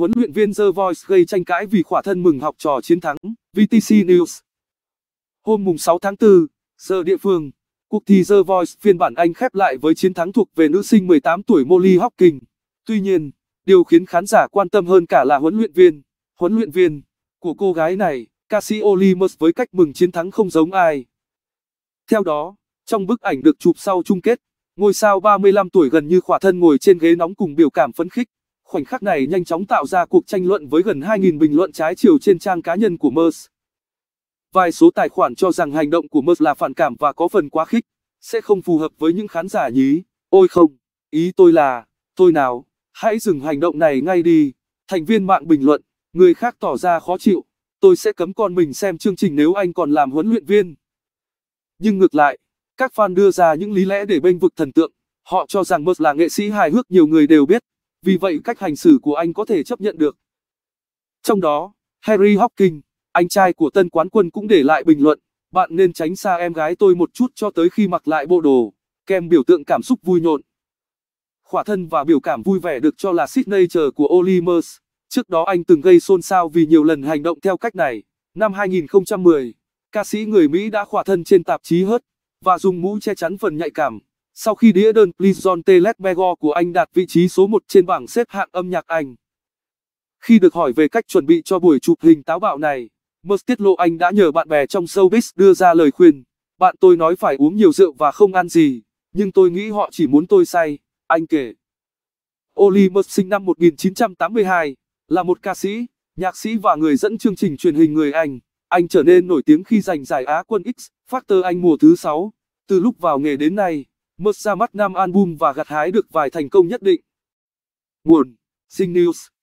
huấn luyện viên The Voice gây tranh cãi vì khỏa thân mừng học trò chiến thắng, VTC News. Hôm 6 tháng 4, giờ địa phương, cuộc thi The Voice phiên bản Anh khép lại với chiến thắng thuộc về nữ sinh 18 tuổi Molly Hawking. Tuy nhiên, điều khiến khán giả quan tâm hơn cả là huấn luyện viên, huấn luyện viên của cô gái này, ca sĩ Olimers với cách mừng chiến thắng không giống ai. Theo đó, trong bức ảnh được chụp sau chung kết, ngôi sao 35 tuổi gần như khỏa thân ngồi trên ghế nóng cùng biểu cảm phấn khích. Khoảnh khắc này nhanh chóng tạo ra cuộc tranh luận với gần 2.000 bình luận trái chiều trên trang cá nhân của Mers. Vài số tài khoản cho rằng hành động của Mers là phản cảm và có phần quá khích, sẽ không phù hợp với những khán giả nhí. Ôi không, ý tôi là, tôi nào, hãy dừng hành động này ngay đi. Thành viên mạng bình luận, người khác tỏ ra khó chịu, tôi sẽ cấm con mình xem chương trình nếu anh còn làm huấn luyện viên. Nhưng ngược lại, các fan đưa ra những lý lẽ để bênh vực thần tượng. Họ cho rằng Mers là nghệ sĩ hài hước nhiều người đều biết, vì vậy cách hành xử của anh có thể chấp nhận được. Trong đó, Harry hawking anh trai của tân quán quân cũng để lại bình luận, bạn nên tránh xa em gái tôi một chút cho tới khi mặc lại bộ đồ, kèm biểu tượng cảm xúc vui nhộn. Khỏa thân và biểu cảm vui vẻ được cho là signature của Oli Trước đó anh từng gây xôn xao vì nhiều lần hành động theo cách này. Năm 2010, ca sĩ người Mỹ đã khỏa thân trên tạp chí Hớt và dùng mũ che chắn phần nhạy cảm. Sau khi đĩa đơn Please John Telesbego của anh đạt vị trí số 1 trên bảng xếp hạng âm nhạc Anh. Khi được hỏi về cách chuẩn bị cho buổi chụp hình táo bạo này, Musk tiết lộ anh đã nhờ bạn bè trong showbiz đưa ra lời khuyên. Bạn tôi nói phải uống nhiều rượu và không ăn gì, nhưng tôi nghĩ họ chỉ muốn tôi say, anh kể. Oli Musk sinh năm 1982, là một ca sĩ, nhạc sĩ và người dẫn chương trình truyền hình người Anh. Anh trở nên nổi tiếng khi giành giải Á quân X Factor Anh mùa thứ 6. Từ lúc vào nghề đến nay, Mất ra mắt nam album và gặt hái được vài thành công nhất định. Nguồn: Sing News